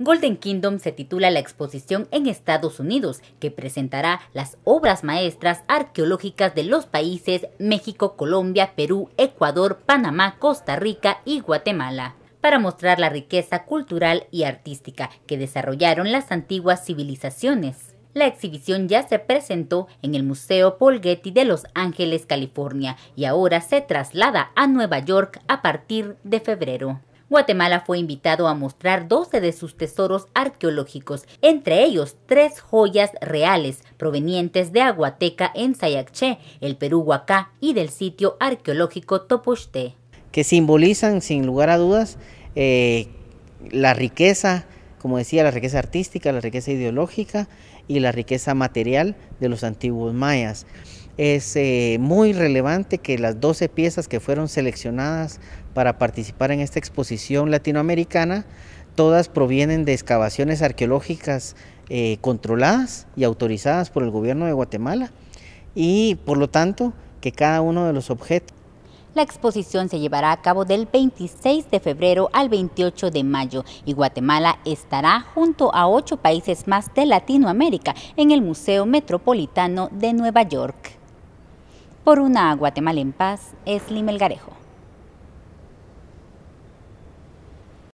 Golden Kingdom se titula la exposición en Estados Unidos, que presentará las obras maestras arqueológicas de los países México, Colombia, Perú, Ecuador, Panamá, Costa Rica y Guatemala para mostrar la riqueza cultural y artística que desarrollaron las antiguas civilizaciones. La exhibición ya se presentó en el Museo Paul Getty de Los Ángeles, California, y ahora se traslada a Nueva York a partir de febrero. Guatemala fue invitado a mostrar 12 de sus tesoros arqueológicos, entre ellos tres joyas reales provenientes de Aguateca en Sayacché, el Perú Huacá y del sitio arqueológico Topochté. Que simbolizan, sin lugar a dudas, eh, la riqueza, como decía, la riqueza artística, la riqueza ideológica y la riqueza material de los antiguos mayas. Es eh, muy relevante que las 12 piezas que fueron seleccionadas para participar en esta exposición latinoamericana, todas provienen de excavaciones arqueológicas eh, controladas y autorizadas por el gobierno de Guatemala y por lo tanto que cada uno de los objetos la exposición se llevará a cabo del 26 de febrero al 28 de mayo y Guatemala estará junto a ocho países más de Latinoamérica en el Museo Metropolitano de Nueva York. Por una Guatemala en paz, es Limelgarejo.